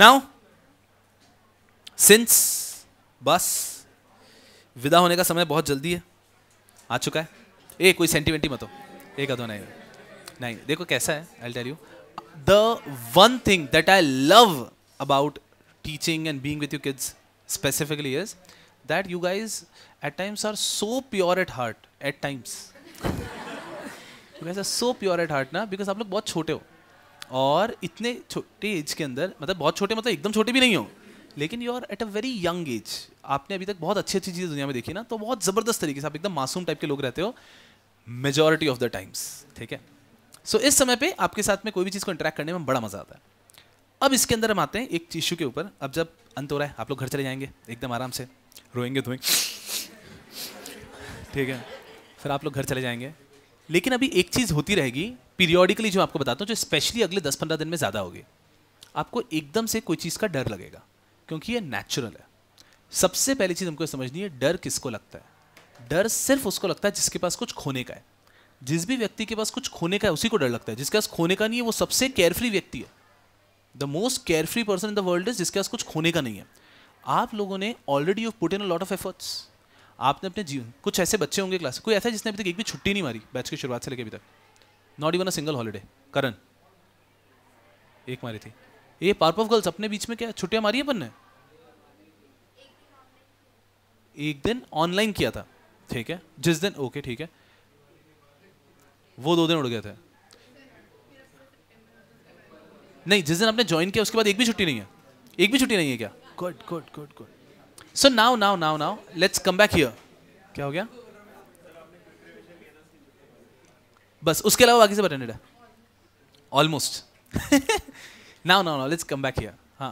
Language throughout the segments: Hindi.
नाउ सिंस बस विदा होने का समय बहुत जल्दी है आ चुका है ए कोई ही मत हो एक अधो नहीं नहीं देखो कैसा है I tell you the one thing that I love about teaching and being with you kids specifically is that you guys at times are so pure at heart at times you guys are so pure at heart ना बिकॉज आप लोग बहुत छोटे हो और इतने छोटे एज के अंदर मतलब बहुत छोटे मतलब एकदम छोटे भी नहीं हो लेकिन you are at a very young age आपने अभी तक बहुत अच्छी अच्छी चीज़ें दुनिया में देखी ना तो बहुत ज़बरदस्त तरीके से आप एकदम मासूम टाइप के लोग रहते हो मेजोरिटी ऑफ द टाइम्स ठीक है सो so, इस समय पे आपके साथ में कोई भी चीज़ को इंटरेक्ट करने में बड़ा मज़ा आता है अब इसके अंदर हम आते हैं एक इशू के ऊपर अब जब अंत हो रहा है आप लोग घर चले जाएंगे एकदम आराम से रोएंगे धोएंगे ठीक है फिर आप लोग घर चले जाएंगे लेकिन अभी एक चीज़ होती रहेगी पीरियोडिकली जो आपको बताता हूँ जो स्पेशली अगले दस पंद्रह दिन में ज़्यादा होगी आपको एकदम से कोई चीज़ का डर लगेगा क्योंकि ये नेचुरल है सबसे पहली चीज़ हमको समझनी है डर किसको लगता है डर सिर्फ उसको लगता है जिसके पास कुछ खोने का है जिस भी व्यक्ति के पास कुछ खोने का है उसी को डर लगता है जिसके पास खोने का नहीं है वो सबसे केयरफ्री व्यक्ति है the most carefree person in the world is जिसके पास कुछ खोने का नहीं है आप लोगों ने already you put in a lot of efforts आपने अपने जीवन कुछ ऐसे बच्चे होंगे क्लास कोई ऐसा जिसने अभी तक एक भी छुट्टी नहीं मारी बैच की शुरुआत से लेकर अभी तक not even a single holiday करण एक मारी थी ये पार्प ऑफ गर्ल्स अपने बीच में क्या छुट्टियां मारी अपन ने एक दिन ऑनलाइन किया था ठीक है जिस दिन ओके ठीक है वो दो दिन उड़ गए थे नहीं जिस दिन आपने ज्वाइन किया उसके बाद एक भी छुट्टी नहीं है एक भी छुट्टी नहीं है क्या good good good good so now now now now let's come back here क्या हो गया बस उसके अलावा बाकी सब अटेंडेड है almost now now now let's come back here हाँ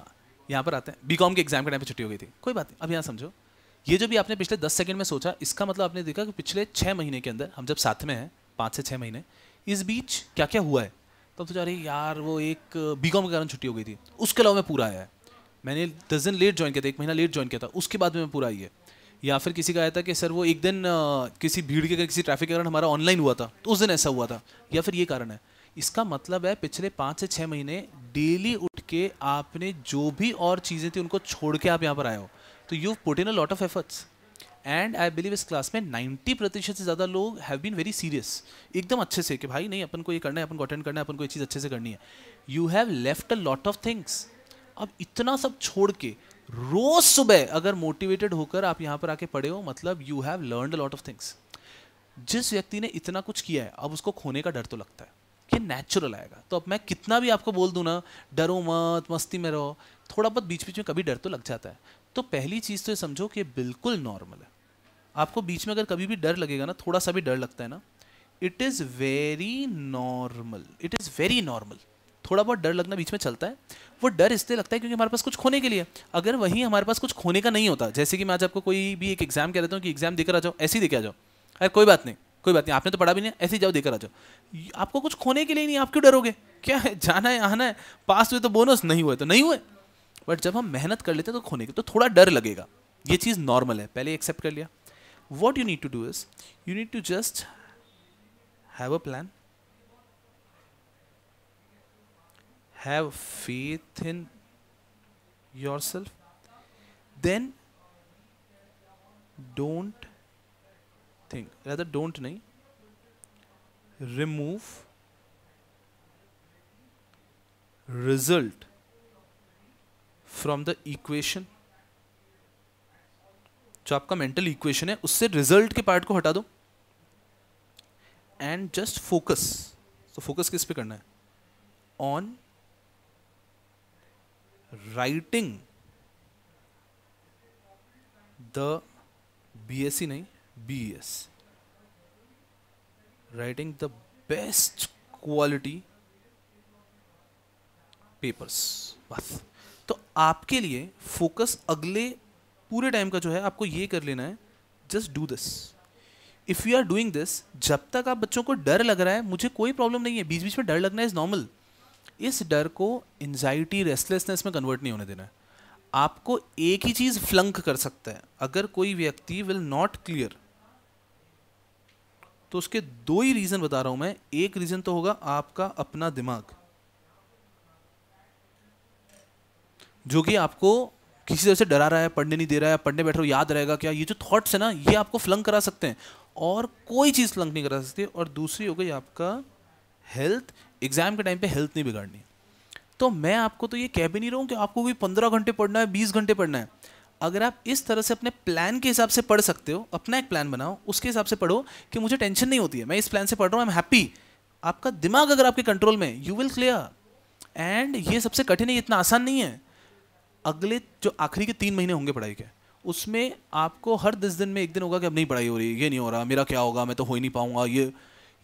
यहाँ पर आते हैं बी कॉम के एग्जाम के टाइम पे छुट्टी हो गई थी कोई बात नहीं अब यहाँ समझो ये जो भी आपने पिछले दस सेकंड में सोचा इसका मतलब आपने देखा कि पिछले छः महीने के अंदर हम जब साथ में हैं पाँच से छः महीने इस बीच क्या क्या हुआ है तो सोचा अरे यार वो एक बी कॉम के कारण छुट्टी हो गई थी उसके अलावा मैं पूरा आया है मैंने दस दिन लेट ज्वाइन किया था एक महीना लेट ज्वाइन किया था उसके बाद में पूरा आइए है या फिर किसी का आया था कि सर वो एक दिन किसी भीड़ के किसी ट्रैफिक के कारण हमारा ऑनलाइन हुआ था तो उस दिन ऐसा हुआ था या फिर ये कारण है इसका मतलब है पिछले पाँच से छः महीने डेली उठ के आपने जो भी और चीज़ें थी उनको छोड़ के आप यहाँ पर आए हो तो you put in a lot of efforts and I believe इस क्लास में नाइन्टी प्रतिशत से ज़्यादा लोग हैव बीन वेरी सीरियस एकदम अच्छे से कि भाई नहीं अपन को ये करना है अपन को अटेंड करना है अपन को ये चीज़ अच्छे से करनी है you have left a lot of things अब इतना सब छोड़ के रोज सुबह अगर मोटिवेटेड होकर आप यहाँ पर आके पढ़े हो मतलब you have learn lot of things जिस व्यक्ति ने इतना कुछ किया है अब उसको खोने का डर तो लगता है कि नेचुरल आएगा तो अब मैं कितना भी आपको बोल दूँ ना डरो मत मस्ती में रहो थोड़ा बहुत बीच बीच में कभी डर तो लग जाता है तो पहली चीज़ तो ये समझो कि बिल्कुल नॉर्मल है आपको बीच में अगर कभी भी डर लगेगा ना थोड़ा सा भी डर लगता है ना it is very normal it is very normal थोड़ा बहुत डर लगना बीच में चलता है वो डर इसलिए लगता है क्योंकि हमारे पास कुछ खोने के लिए अगर वहीं हमारे पास कुछ खोने का नहीं होता जैसे कि मैं आज आपको कोई भी एक एग्जाम कह देता हूँ कि एग्जाम देकर आ जाओ ऐसे ही देकर आ जाओ अरे कोई बात नहीं कोई बात नहीं आपने तो पढ़ा भी नहीं ऐसे ही जाओ देकर आ जाओ आपको कुछ खोने के लिए नहीं आप क्यों डरोगे क्या है जाना है आना है पास हुए तो बोनस नहीं हुए तो नहीं हुए बट जब हम मेहनत कर लेते हैं तो खोने के तो थोड़ा डर लगेगा ये चीज़ नॉर्मल है पहले एक्सेप्ट कर लिया what you need to do is you need to just have a plan have faith in yourself, then don't think. Rather, don't nahi. Remove result from the equation जो आपका मेंटल इक्वेशन है उससे रिजल्ट के पार्ट को हटा दो एंड जस्ट फोकस तो फोकस किस पे करना है on writing the B S C नहीं B S writing the best quality papers बस तो आपके लिए फोकस अगले पूरे टाइम का जो है आपको ये कर लेना है just do this if you are doing this जब तक आप बच्चों को डर लग रहा है मुझे कोई प्रॉब्लम नहीं है बीच बीच में डर लगना इज़ नॉर्मल इस डर को एनजाइटी रेस्टलेसनेस में कन्वर्ट नहीं होने देना है आपको एक ही चीज़ फ्लंक कर सकता है अगर कोई व्यक्ति विल नॉट क्लियर तो उसके दो ही रीज़न बता रहा हूं मैं एक रीज़न तो होगा आपका अपना दिमाग जो कि आपको किसी तरह से डरा रहा है पढ़ने नहीं दे रहा है पढ़ने बैठ रहा हो याद रहेगा क्या ये जो थॉट्स है ना ये आपको फ्लंक करा सकते हैं और कोई चीज़ फ्लंक नहीं करा सकती और दूसरी हो गई आपका हेल्थ एग्ज़ाम के टाइम पे हेल्थ नहीं बिगाड़नी तो मैं आपको तो ये कह भी नहीं रहा हूँ कि आपको कोई पंद्रह घंटे पढ़ना है बीस घंटे पढ़ना है अगर आप इस तरह से अपने प्लान के हिसाब से पढ़ सकते हो अपना एक प्लान बनाओ उसके हिसाब से पढ़ो कि मुझे टेंशन नहीं होती है मैं इस प्लान से पढ़ रहा हूँ आई एम हैप्पी आपका दिमाग अगर आपके कंट्रोल में यू विल क्लियर एंड ये सबसे कठिन है इतना आसान नहीं है अगले जो आखिरी के तीन महीने होंगे पढ़ाई के उसमें आपको हर दस दिन में एक दिन होगा कि अब नहीं पढ़ाई हो रही ये नहीं हो रहा मेरा क्या होगा मैं तो हो ही नहीं पाऊंगा ये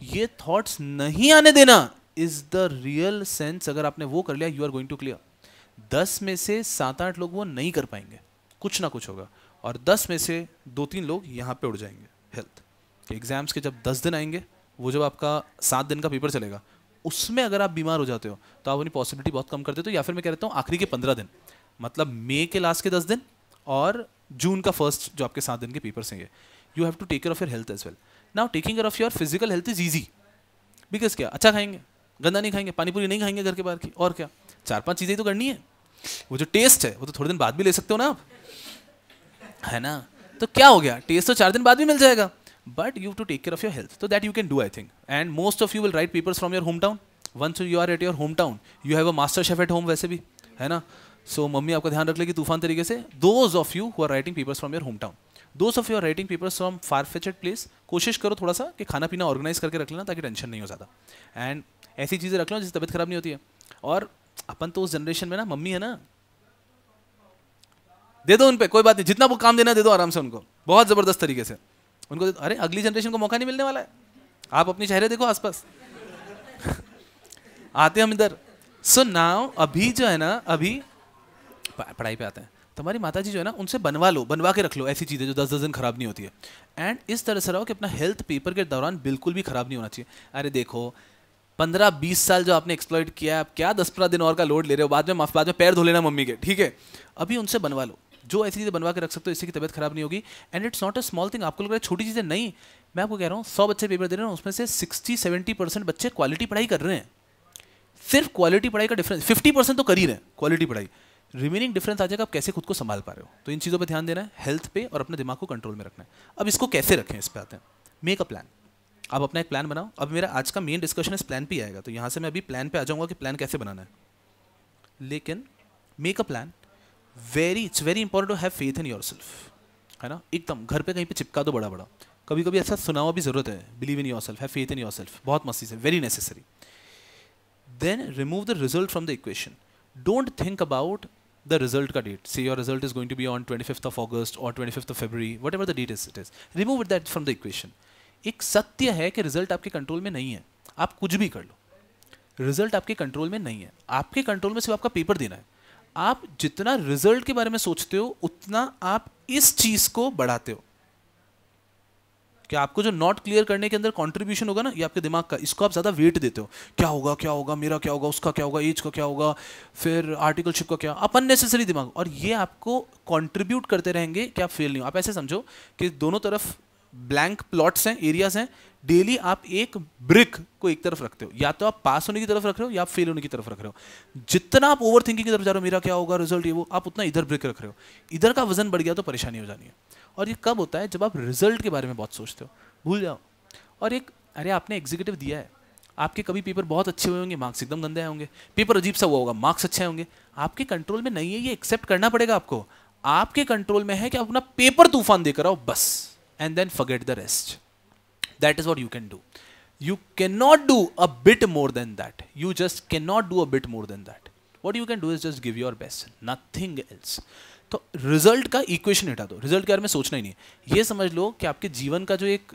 ये थॉट्स नहीं आने देना इज द रियल सेंस अगर आपने वो कर लिया you are going to clear दस में से सात आठ लोग वो नहीं कर पाएंगे कुछ ना कुछ होगा और दस में से दो तीन लोग यहाँ पे उड़ जाएंगे हेल्थ एग्जाम्स के जब दस दिन आएंगे वो जब आपका सात दिन का पेपर चलेगा उसमें अगर आप बीमार हो जाते हो तो आप अपनी पॉसिबिलिटी बहुत कम कर देते हो या फिर मैं कह रहता हूँ आखिरी के पंद्रह दिन मतलब मई के लास्ट के दस दिन और जून का फर्स्ट जो आपके सात दिन के पेपर्स हैं you have to take care of your health as well now taking care of your physical health is easy because क्या अच्छा खाएंगे गंदा नहीं खाएंगे पानीपुरी नहीं खाएंगे घर के बाहर की और क्या चार पांच चीज़ें तो करनी है वो जो टेस्ट है वो तो थोड़े दिन बाद भी ले सकते हो ना आप है ना तो क्या हो गया टेस्ट तो चार दिन बाद भी मिल जाएगा but you to take care of your health तो that you can do I think and most of you will write peoples from your home town once you are at your home town you have a master chef at home वैसे भी है ना सो so, मम्मी आपका ध्यान रख लेगी तूफान तरीके से those of you who are writing peoples from your home town those of you are writing peoples from far fetched place कोशिश करो थोड़ा सा कि खाना पीना ऑर्गेनाइज करके रख लेना ताकि टेंशन नहीं हो ज़्यादा एंड ऐसी चीज़ें रख लो जिससे तबीयत ख़राब नहीं होती है और अपन तो उस जनरेशन में ना मम्मी है ना दे दो उन पर कोई बात नहीं जितना वो काम देना दे दो आराम से उनको बहुत ज़बरदस्त तरीके से उनको अरे अगली जनरेशन को मौका नहीं मिलने वाला है आप अपने चेहरे देखो आसपास आते हम इधर सो नाव अभी जो है ना अभी पढ़ाई पे आते हैं तुम्हारी तो माता जी जो है ना उनसे बनवा लो बनवा के रख लो ऐसी चीज़ें जो दस दस दिन खराब नहीं होती है एंड इस तरह से रहो कि अपना हेल्थ पेपर के दौरान बिल्कुल भी खराब नहीं होना चाहिए अरे देखो पंद्रह बीस साल जो आपने एक्सप्लॉइट किया है आप क्या दस पंद्रह दिन और का लोड ले रहे हो बाद में माफ बाद में पैर धो लेना मम्मी के ठीक है अभी उनसे बनवा लो जो ऐसी चीज़ें बनवा के रख सकते हो इससे की तबियत खराब नहीं होगी and it's not a small thing आपको लग रहा है छोटी चीज़ें नहीं मैं आपको कह रहा हूँ सौ बच्चे पेपर दे रहे हैं उसमें से सिक्सटी सेवेंटी परसेंट बच्चे क्वालिटी पढ़ाई कर रहे हैं सिर्फ क्वालिटी पढ़ाई का डिफरेंस फिफ्टी परसेंट तो कर ही रहे हैं क्वालिटी पढ़ाई रिमेनिंग डिफरेंस आ जाएगा आप कैसे खुद को संभाल पा रहे हो तो इन चीज़ों पर ध्यान देना है हेल्थ पे और अपने दिमाग को कंट्रोल में रखना है अब इसको कैसे रखें इस पर आते हैं मेक अ प्लान आप अपना एक प्लान बनाओ अब मेरा आज का मेन डिस्कशन इस प्लान पे आएगा तो यहाँ से मैं अभी प्लान पे आ जाऊँगा कि प्लान कैसे बनाना है लेकिन make a plan very it's very important to have faith in yourself है ना एकदम घर पे कहीं पे चिपका दो बड़ा बड़ा कभी कभी ऐसा हुआ भी ज़रूरत है believe in yourself have faith in yourself बहुत मस्ती से very necessary then remove the result from the equation don't think about date see your result is going to be on twenty fifth of August और twenty fifth of February whatever the date is it is remove that from the equation एक सत्य है कि रिजल्ट आपके कंट्रोल में नहीं है आप कुछ भी कर लो रिजल्ट आपके कंट्रोल में नहीं है आपके कंट्रोल में सिर्फ आपका पेपर देना है आप जितना रिजल्ट के बारे में सोचते हो उतना आप इस चीज को बढ़ाते हो कि आपको जो नॉट क्लियर करने के अंदर कॉन्ट्रीब्यूशन होगा ना ये आपके दिमाग का इसको आप ज़्यादा वेट देते हो क्या होगा क्या होगा मेरा क्या होगा उसका क्या होगा एज का क्या होगा फिर आर्टिकलशिप का क्या आप अननेसेसरी दिमाग और ये आपको कॉन्ट्रीब्यूट करते रहेंगे कि आप फेल नहीं हो आप ऐसे समझो कि दोनों तरफ ब्लैंक प्लॉट्स हैं एरियाज हैं डेली आप एक ब्रिक को एक तरफ रखते हो या तो आप पास होने की तरफ रख रहे हो या फेल होने की तरफ रख रहे हो जितना आप ओवर थिंकिंग की तरफ जा रहे हो मेरा क्या होगा रिजल्ट ये वो आप उतना इधर ब्रिक रख रहे हो इधर का वजन बढ़ गया तो परेशानी हो जानी है और ये कब होता है जब आप रिजल्ट के बारे में बहुत सोचते हो भूल जाओ और एक अरे आपने एग्जीक्यूटिव दिया है आपके कभी पेपर बहुत अच्छे हुए होंगे मार्क्स एकदम गंदे होंगे पेपर अजीब सा हुआ होगा मार्क्स अच्छे होंगे आपके कंट्रोल में नहीं है ये एक्सेप्ट करना पड़ेगा आपको आपके कंट्रोल में है कि आप अपना पेपर तूफान देकर आओ बस and then forget the rest that is what you can do you cannot do a bit more than that you just cannot do a bit more than that what you can do is just give your best nothing else तो रिजल्ट का इक्वेशन हटा दो रिजल्ट के बारे में सोचना ही नहीं ये समझ लो कि आपके जीवन का जो एक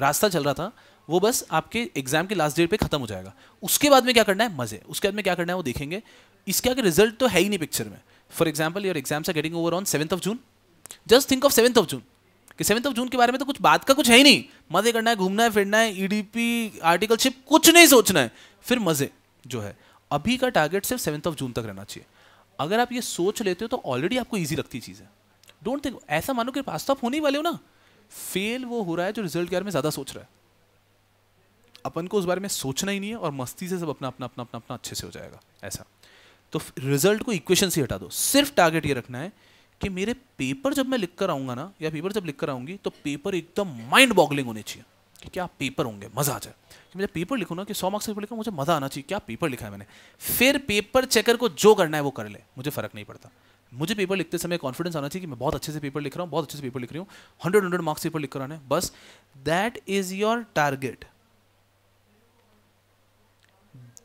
रास्ता चल रहा था वो बस आपके एग्जाम के लास्ट डेट पे खत्म हो जाएगा उसके बाद में क्या करना है मजे उसके बाद में क्या करना है वो देखेंगे इसके आगे रिजल्ट तो है ही नहीं पिक्चर में for example your exams are getting over on seventh of June just think of seventh of June कि सेवन्थ ऑफ जून के बारे में तो कुछ बात का कुछ है ही नहीं मज़े करना है घूमना है फिरना है ईडीपी आर्टिकल शिप कुछ नहीं सोचना है फिर मज़े जो है अभी का टारगेट सिर्फ सेवन्थ ऑफ जून तक रहना चाहिए अगर आप ये सोच लेते हो तो ऑलरेडी आपको ईजी लगती चीज़ है डोंट थिंक ऐसा मानो कि पास तो आप होने वाले हो ना फेल वो हो रहा है जो रिजल्ट के बारे में ज़्यादा सोच रहा है अपन को उस बारे में सोचना ही नहीं है और मस्ती से सब अपना अपना अपना अपना अपना अच्छे से हो जाएगा ऐसा तो रिजल्ट को इक्वेशन से हटा दो सिर्फ टारगेट ये रखना है कि मेरे पेपर जब मैं लिख कर आऊँगा ना या पेपर जब लिख कर आऊँगी तो पेपर एकदम माइंड बॉगलिंग होने चाहिए कि क्या पेपर होंगे मज़ा आ जाए कि मैं जब पेपर लिखूँ ना कि सौ मार्क्स पेपर लिखा मुझे मज़ा आना चाहिए क्या पेपर लिखा है मैंने फिर पेपर चेकर को जो करना है वो कर ले मुझे फ़र्क नहीं पड़ता मुझे पेपर लिखते समय कॉन्फिडेंस आना चाहिए कि मैं बहुत अच्छे से पेपर लिख रहा हूँ बहुत अच्छे से पेपर लिख रही हूँ हंड्रेड हंड्रेड मार्क्स पेपर लिख कर आने बस that is your target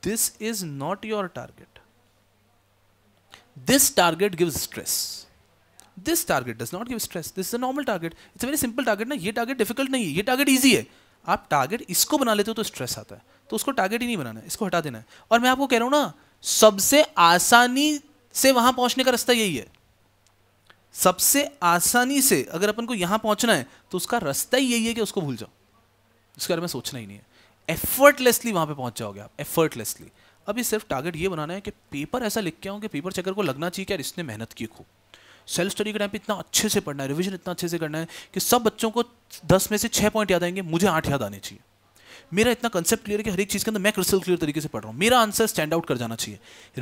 this is not your target this target give stress this target does not give stress this is a normal target it's very simple target ना ये टारगेट डिफिकल्ट नहीं है ये टारगेट ईजी है आप टारगेट इसको बना लेते हो तो स्ट्रेस आता है तो उसको टारगेट ही नहीं बनाना है इसको हटा देना है और मैं आपको कह रहा हूँ ना सबसे आसानी से वहां पहुंचने का रास्ता यही है सबसे आसानी से अगर अपन को यहां पहुंचना है तो उसका रास्ता ही यही है कि उसको भूल जाओ उसके बारे में सोचना ही नहीं है एफर्टलेसली वहां पे पहुंच जाओगे आप एफर्टलेसली अभी सिर्फ टारगेट ये बनाना है कि पेपर ऐसा लिख के आओ कि पेपर चेकर को लगना चाहिए कि यार इसने मेहनत की खूब सेल्फ स्टडी के टाइम पे इतना अच्छे से पढ़ना है रिविजन इतना अच्छे से करना है कि सब बच्चों को दस में से छः पॉइंट याद आएंगे मुझे आठ याद आने चाहिए मेरा इतना कंसेप्ट क्लियर है कि हर एक चीज़ के अंदर मैं क्रिस्टल क्लियर तरीके से पढ़ रहा हूँ मेरा आंसर स्टैंड आउट कर जाना चाहिए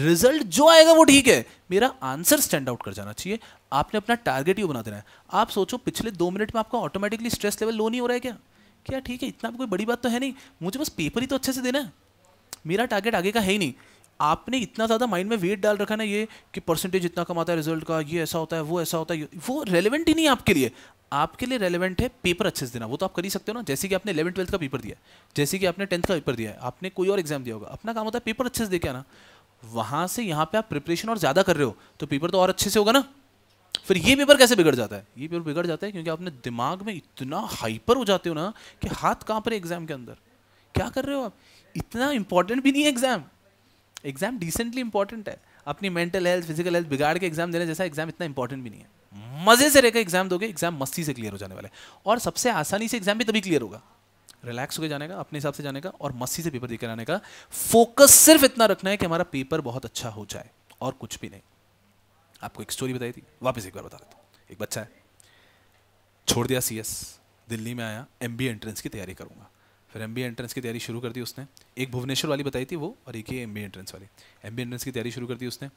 रिजल्ट जो आएगा वो ठीक है मेरा आंसर स्टैंड आउट कर जाना चाहिए आपने अपना टारगेट ही बना देना है आप सोचो पिछले दो मिनट में आपका ऑटोमेटिकली स्ट्रेस लेवल लो नहीं हो रहा है क्या क्या ठीक है इतना कोई बड़ी बात तो है नहीं मुझे बस पेपर ही तो अच्छे से देना है मेरा टारगेट आगे का है ही नहीं आपने इतना ज़्यादा माइंड में वेट डाल रखा ना ये कि परसेंटेज इतना कम आता है रिजल्ट का ये ऐसा होता है वो ऐसा होता है वो रेलिवेंट ही नहीं आपके लिए आपके लिए रेलिवेंट है पेपर अच्छे से देना वो तो आप कर ही सकते हो ना जैसे कि आपने इलेवन ट्वेल्थ का पेपर दिया जैसे कि आपने टेंथ का पेपर दिया है आपने कोई और एग्जाम दिया होगा अपना काम होता है पेपर अच्छे से देखा ना आना वहाँ से यहाँ पे आप प्रिपरेशन और ज़्यादा कर रहे हो तो पेपर तो और अच्छे से होगा ना फिर ये पेपर कैसे बिगड़ जाता है ये पेपर बिगड़ जाता है क्योंकि आपने दिमाग में इतना हाइपर हो जाते हो ना कि हाथ कहाँ पर एग्जाम के अंदर क्या कर रहे हो आप इतना इंपॉर्टेंट भी नहीं है एग्जाम एग्जाम डिसेंटली इंपॉर्टेंट है अपनी मेंटल हेल्थ फिजिकल हेल्थ बिगाड़ के एग्जाम देने जैसा एग्जाम इतना इंपॉर्टेंट भी नहीं है मजे से रहकर एग्जाम दोगे एग्जाम मस्ती से क्लियर हो जाने वाला है और सबसे आसानी से एग्जाम भी तभी क्लियर होगा रिलैक्स होकर जाने का अपने हिसाब से जाने का और मस्ती से पेपर देकर आने का फोकस सिर्फ इतना रखना है कि हमारा पेपर बहुत अच्छा हो जाए और कुछ भी नहीं आपको एक स्टोरी बताई थी वापस एक बार बता देता एक बच्चा है छोड़ दिया सी दिल्ली में आया एम एंट्रेंस की तैयारी करूंगा फिर एम एंट्रेंस की तैयारी शुरू कर दी उसने एक भुवनेश्वर वाली बताई थी वो और एक ही एम एंट्रेंस वाली एम एंट्रेंस की तैयारी शुरू कर दी उसने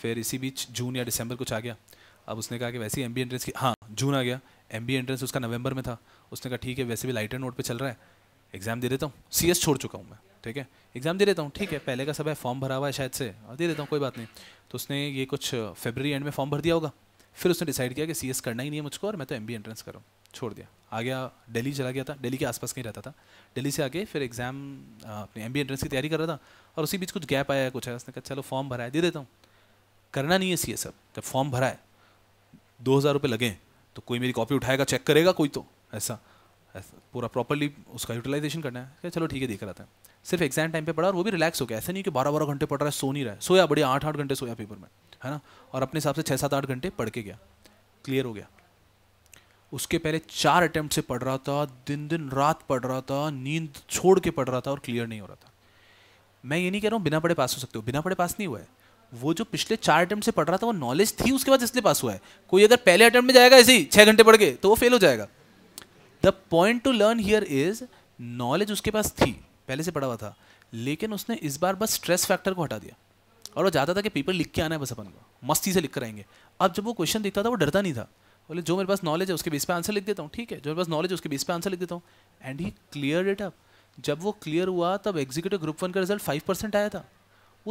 फिर इसी बीच जून या दिसंबर कुछ आ गया अब उसने कहा कि वैसे ही एम एंट्रेंस की हाँ जून आ गया एम एंट्रेंस उसका नवंबर में था उसने कहा ठीक है वैसे भी लाइटर नोट पर चल रहा है एग्ज़ाम दे देता हूँ सी छोड़ चुका हूँ मैं ठीक है एग्ज़ाम दे देता हूँ ठीक है पहले का सब है फॉर्म भरा हुआ है शायद से दे देता हूँ कोई बात नहीं तो उसने ये कुछ फेबररी एंड में फॉर्म भर दिया होगा फिर उसने डिसाइड किया कि सी करना ही नहीं है मुझको और मैं तो एम एंट्रेंस कर रहा हूँ छोड़ दिया आ गया दिल्ली चला गया था दिल्ली के आसपास कहीं रहता था दिल्ली से आके फिर एग्ज़ाम अपने एम बी एंट्रेंस की तैयारी कर रहा था और उसी बीच कुछ गैप आया कुछ है उसने कहा चलो फॉर्म भरा है दे देता हूँ करना नहीं है सी सब जब फॉर्म भरा है दो हज़ार रुपये लगे तो कोई मेरी कॉपी उठाएगा चेक करेगा कोई तो ऐसा ऐसा पूरा प्रॉपरली उसका यूटिलाइजेशन करना है क्या चलो ठीक है देख रहा था सिर्फ एग्जाम टाइम पे पढ़ा और वो भी रिलैक्स हो गया ऐसा नहीं कि बारह बारह घंटे पढ़ रहा है सो नहीं रहा है सोया बढ़िया आठ आठ घंटे सोया पेपर में है ना और अपने हिसाब से छः सात आठ घंटे पढ़ के गया क्लियर हो गया उसके पहले चार अटैम्प्ट से पढ़ रहा था दिन दिन रात पढ़ रहा था नींद छोड़ के पढ़ रहा था और क्लियर नहीं हो रहा था मैं ये नहीं कह रहा हूँ बिना पढ़े पास हो सकते हो बिना पढ़े पास नहीं हुआ है वो जो पिछले चार अटैम्प्ट से पढ़ रहा था वो नॉलेज थी उसके बाद इसलिए पास हुआ है कोई अगर पहले अटैम्प्ट में जाएगा ऐसे ही छः घंटे पढ़ के तो वो फेल हो जाएगा the point to learn here is knowledge उसके पास थी पहले से पढ़ा हुआ था लेकिन उसने इस बार बस स्ट्रेस फैक्टर को हटा दिया और वो चाहता था कि पेपर लिख के आना है बस अपन को मस्ती से लिख कर आएंगे अब जब वो क्वेश्चन देखता था वो डरता नहीं था बोले जो मेरे पास नॉलेज है उसके बीस पे आंसर लिख देता हूँ ठीक है जो मेरे पास नॉलेज है उसके बीस पे आंसर लिख देता हूँ and he clear it up जब वो क्लियर हुआ तब एग्जीक्यूटिव ग्रुप वन का रिजल्ट फाइव परसेंट आया था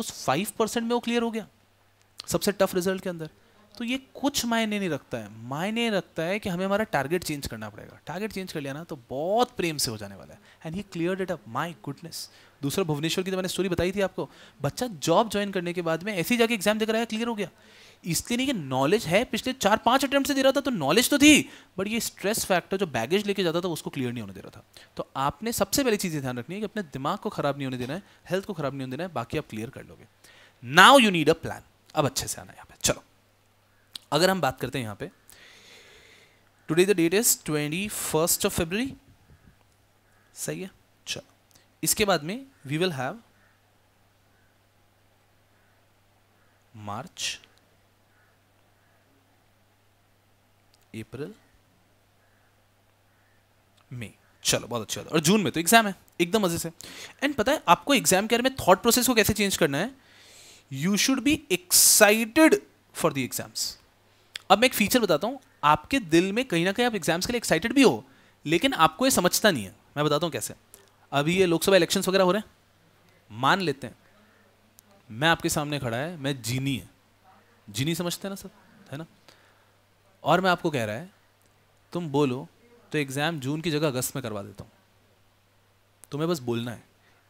उस फाइव परसेंट में वो क्लियर हो गया सबसे टफ रिजल्ट के अंदर तो ये कुछ मायने नहीं रखता है मायने रखता है कि हमें हमारा टारगेट चेंज करना पड़ेगा टारगेट चेंज कर लिया ना तो बहुत प्रेम से हो जाने वाला है and he clear it up my goodness दूसरा भुवनेश्वर की तो मैंने स्टोरी बताई थी आपको बच्चा जॉब ज्वाइन करने के बाद में ऐसे ही जाके एग्जाम देकर आया क्लियर हो गया इसलिए नहीं कि नॉलेज है पिछले चार पांच अटेम्प्ट से दे रहा था तो नॉलेज तो थी बट ये स्ट्रेस फैक्टर जो बैगेज लेके जाता था उसको क्लियर नहीं होने दे रहा था तो आपने सबसे पहली चीज़ ध्यान रखनी है कि अपने दिमाग को खराब नहीं होने देना है हेल्थ को खराब नहीं होने देना है बाकी आप क्लियर कर लोगे now you need a plan अब अच्छे से आना यहाँ पे चलो अगर हम बात करते हैं यहाँ पे today the date is twenty first of February सही है चलो इसके बाद में we will have March April May चलो बहुत अच्छा और जून में तो एग्जाम है एकदम मजे से एंड पता है आपको एग्जाम के में थॉट प्रोसेस को कैसे चेंज करना है you should be excited for the exams अब मैं एक फीचर बताता हूँ आपके दिल में कहीं ना कहीं आप एग्जाम्स के लिए एक्साइटेड भी हो लेकिन आपको ये समझता नहीं है मैं बताता हूँ कैसे अभी ये लोकसभा इलेक्शंस वगैरह हो रहे हैं मान लेते हैं मैं आपके सामने खड़ा है मैं जीनी है जीनी समझते हैं ना सर है ना और मैं आपको कह रहा है तुम बोलो तो एग्ज़ाम जून की जगह अगस्त में करवा देता हूँ तुम्हें बस बोलना है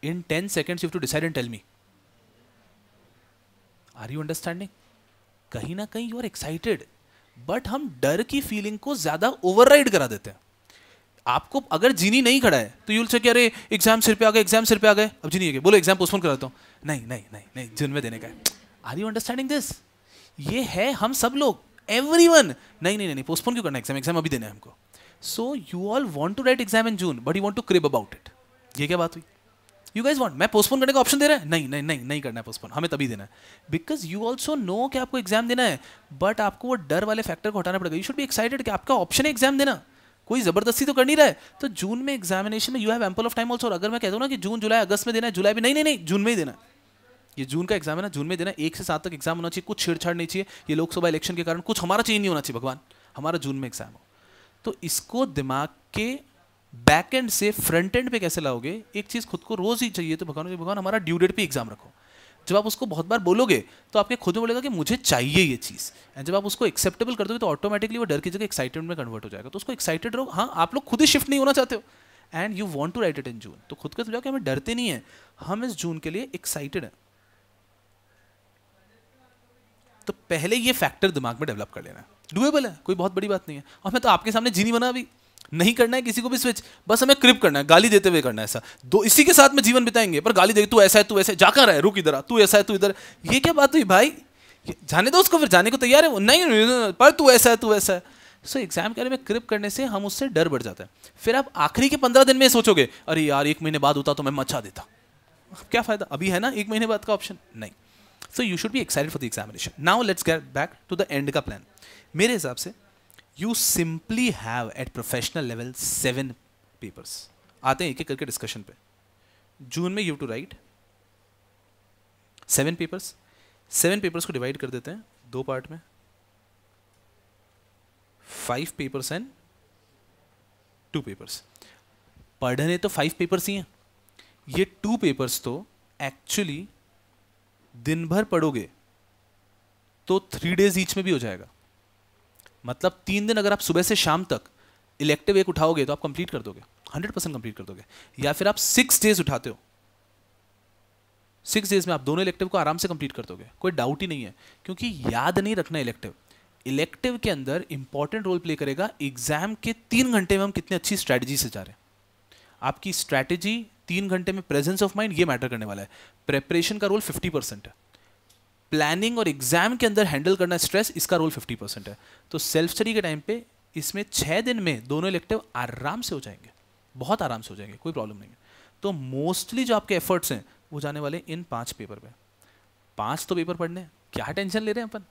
in ten seconds you to decide and tell me are you understanding कहीं ना कहीं यू आर एक्साइटेड बट हम डर की फीलिंग को ज़्यादा ओवरराइड करा देते हैं आपको अगर जीनी नहीं खड़ा है तो यूल से अरे एग्जाम सिर पे आ गए एग्जाम सिर पे आ गए अब जीनी बोलो एग्जाम पोस्टपोन कराता हूँ नहीं नहीं नहीं नहीं जून में देने का है आर यू अंडरस्टैंडिंग दिस ये है हम सब लोग एवरी वन नहीं नहीं नहीं पोस्टपोन क्यों करना एग्जाम एग्जाम अभी देना है हमको so you all want to write exam in June but you want to crib about it ये क्या बात हुई यू गाइज वॉन्ट मैं पोस्टपोन करने का ऑप्शन दे रहा है नहीं नहीं नहीं नहीं करना है पोस्टपोन हमें तभी देना है बिकॉज यू ऑल्सो नो कि आपको एग्जाम देना है बट आपको वो डर वाले फैक्टर को हटाना पड़ेगा यू शुड भी एक्साइटेड कि आपका ऑप्शन है एग्जाम देना कोई ज़बरदस्ती तो कर नहीं रहा है तो जून में एग्जामिनेशन में you have ample of time also अगर मैं कहता हूँ ना कि जून जुलाई अगस्त में देना है जुलाई भी नहीं नहीं नहीं जून में ही देना है ये जून का एग्जाम है ना जून में देना एक से सात तक एग्जाम होना चाहिए कुछ छेड़छाड़ नहीं चाहिए ये लोकसभा इलेक्शन के कारण कुछ हमारा चेंज नहीं होना चाहिए भगवान हमारा जून में एग्जाम हो तो इसको दिमाग के बैक एंड से फ्रंट एंड पे कैसे लाओगे एक चीज़ खुद को रोज़ ही चाहिए तो भगवान भगवान हमारा ड्यू डेट पे एग्जाम रखो जब आप उसको बहुत बार बोलोगे तो आपके खुद में बोलेगा कि मुझे चाहिए ये चीज़ एंड जब आप उसको एक्सेप्टेबल कर दोगे तो ऑटोमेटिकली वो डर की जगह एक्साइटेड में कन्वर्ट हो जाएगा तो उसको एक्साइटेड रहो हाँ आप लोग खुद ही शिफ्ट नहीं होना चाहते हो and you want to write it in June तो खुद को तो समझाओ कि हमें डरते नहीं है हम इस जून के लिए एक्साइटेड हैं तो पहले ये फैक्टर दिमाग में डेवलप कर लेना है डुएबल है कोई बहुत बड़ी बात नहीं है और मैं तो आपके सामने जीनी बना भी नहीं करना है किसी को भी स्विच बस हमें क्रिप करना है गाली देते हुए करना है ऐसा दो इसी के साथ में जीवन बिताएंगे पर गाली दे तू ऐसा है तू ऐसा जा कर रहा है रुक इधर तू ऐसा है तू इधर ये क्या बात हुई भाई जाने दो उसको फिर जाने को तैयार है वो नहीं, नहीं पर तू ऐसा है तू ऐसा है सो एग्जाम के में क्रिप करने से हम उससे डर बढ़ जाता है फिर आप आखिरी के पंद्रह दिन में सोचोगे अरे यार एक महीने बाद होता तो मैं मचा देता क्या फायदा अभी है ना एक महीने बाद का ऑप्शन नहीं so you should be excited for the examination now let's get back to the end का प्लान मेरे हिसाब से you simply have at professional level seven papers आते हैं एक एक करके डिस्कशन पे जून में you to write seven papers seven papers को डिवाइड कर देते हैं दो पार्ट में five papers and two papers पढ़ने तो फाइव पेपर्स ही हैं ये टू पेपर्स तो एक्चुअली दिन भर पढ़ोगे तो थ्री डेज ईच में भी हो जाएगा मतलब तीन दिन अगर आप सुबह से शाम तक इलेक्टिव एक उठाओगे तो आप कंप्लीट कर दोगे हंड्रेड परसेंट कंप्लीट कर दोगे या फिर आप सिक्स डेज उठाते हो सिक्स डेज में आप दोनों इलेक्टिव को आराम से कंप्लीट कर दोगे कोई डाउट ही नहीं है क्योंकि याद नहीं रखना इलेक्टिव इलेक्टिव के अंदर इंपॉर्टेंट रोल प्ले करेगा एग्जाम के तीन घंटे में हम कितनी अच्छी स्ट्रैटेजी से जा रहे हैं आपकी स्ट्रैटेजी तीन घंटे में प्रेजेंस ऑफ माइंड ये मैटर करने वाला है प्रेपरेशन का रोल फिफ्टी परसेंट है प्लानिंग और एग्जाम के अंदर हैंडल करना स्ट्रेस इसका रोल फिफ्टी परसेंट है तो सेल्फ स्टडी के टाइम पे इसमें छः दिन में दोनों इलेक्टिव आराम से हो जाएंगे बहुत आराम से हो जाएंगे कोई प्रॉब्लम नहीं है तो मोस्टली जो आपके एफर्ट्स हैं वो जाने वाले इन पाँच पेपर में पाँच तो पेपर पढ़ने क्या टेंशन ले रहे हैं अपन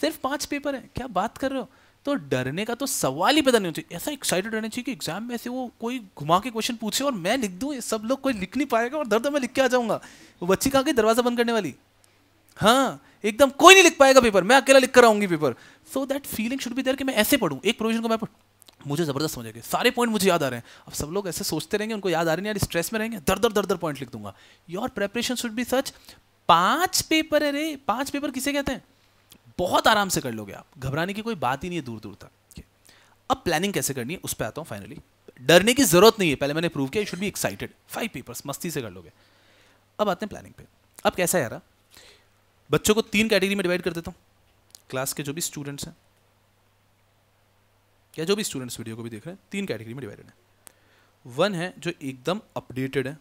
सिर्फ पाँच पेपर हैं क्या बात कर रहे हो तो डरने का तो सवाल ही पता नहीं होता ऐसा एक्साइटेड रहना चाहिए कि एग्जाम में ऐसे वो कोई घुमा के क्वेश्चन पूछे और मैं लिख दूँ सब लोग कोई लिख नहीं पाएगा और दर्द मैं लिख के आ जाऊँगा वो बच्ची कहाँ गई दरवाज़ा बंद करने वाली हाँ एकदम कोई नहीं लिख पाएगा पेपर मैं अकेला लिख कर आऊंगी paper so that feeling should be there कि मैं ऐसे पढ़ूँ एक प्रोविजन को मैं मुझे ज़बरदस्त समझ आएगा सारे पॉइंट मुझे याद आ रहे हैं अब सब लोग ऐसे सोचते रहेंगे उनको याद आ रहे हैं यार स्ट्रेस में रहेंगे दर दर दर दर पॉइंट लिख दूंगा your preparation should be such पांच पेपर रे पांच पेपर किसे कहते हैं बहुत आराम से कर लोगे आप घबराने की कोई बात ही नहीं है दूर दूर तक अब प्लानिंग कैसे करनी है उस पर आता हूँ फाइनली डरने की जरूरत नहीं है पहले मैंने प्रूव किया you should be excited five papers मस्ती से कर लोगे अब आते हैं प्लानिंग पे अब कैसा है यार बच्चों को तीन कैटेगरी में डिवाइड कर देता हूँ क्लास के जो भी स्टूडेंट्स हैं या जो भी स्टूडेंट्स वीडियो को भी देख रहे हैं तीन कैटेगरी में डिवाइडेड है वन है जो एकदम अपडेटेड है